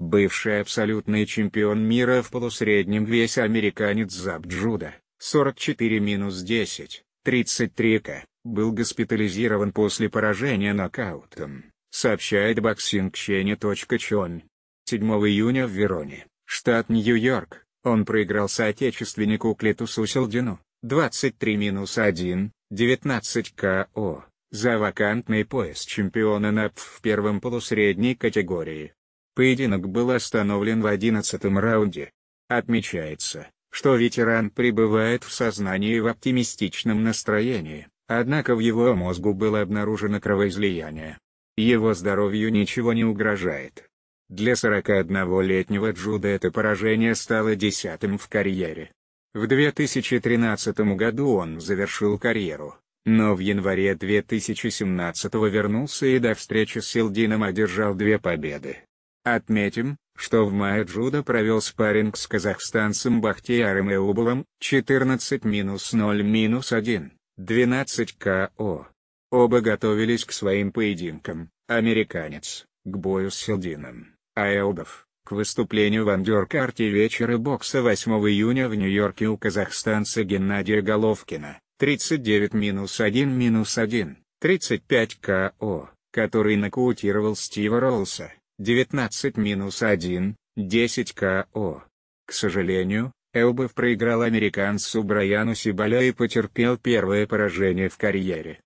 Бывший абсолютный чемпион мира в полусреднем весе американец Заб Джуда, 44-10, 33 к, был госпитализирован после поражения нокаутом, сообщает боксинг Ченни.чон. 7 июня в Вероне, штат Нью-Йорк, он проиграл соотечественнику Клетусу Селдину, 23-1, 19 КО, за вакантный пояс чемпиона НАП в первом полусредней категории. Поединок был остановлен в одиннадцатом раунде. Отмечается, что ветеран пребывает в сознании в оптимистичном настроении, однако в его мозгу было обнаружено кровоизлияние. Его здоровью ничего не угрожает. Для 41-летнего Джуда это поражение стало десятым в карьере. В 2013 году он завершил карьеру, но в январе 2017 вернулся и до встречи с Силдином одержал две победы. Отметим, что в мае Джуда провел спарринг с казахстанцем Бахтияром Эубулом 14-0-1, 12 КО. Оба готовились к своим поединкам, американец, к бою с Селдином, а Эубов, к выступлению в андеркарте вечера бокса 8 июня в Нью-Йорке у казахстанца Геннадия Головкина, 39-1-1, 35 КО, который нокаутировал Стива Роллса. 19-1, минус 10 КО. К сожалению, Элбов проиграл американцу Брайану Сибаля и потерпел первое поражение в карьере.